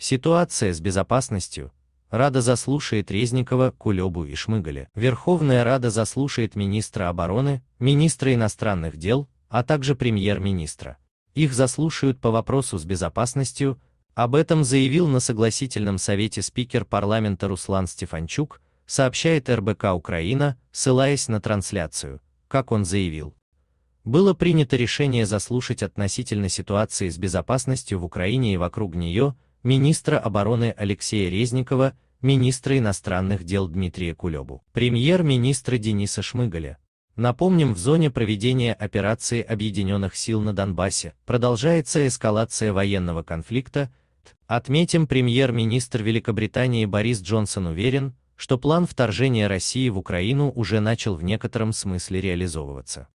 Ситуация с безопасностью. Рада заслушает Резникова, Кулебу и Шмыгаля. Верховная Рада заслушает министра обороны, министра иностранных дел, а также премьер-министра. Их заслушают по вопросу с безопасностью, об этом заявил на согласительном совете спикер парламента Руслан Стефанчук, сообщает РБК Украина, ссылаясь на трансляцию, как он заявил. Было принято решение заслушать относительно ситуации с безопасностью в Украине и вокруг нее, министра обороны Алексея Резникова, министра иностранных дел Дмитрия Кулебу, премьер-министра Дениса Шмыгаля. Напомним, в зоне проведения операции Объединенных сил на Донбассе продолжается эскалация военного конфликта, Отметим, премьер-министр Великобритании Борис Джонсон уверен, что план вторжения России в Украину уже начал в некотором смысле реализовываться.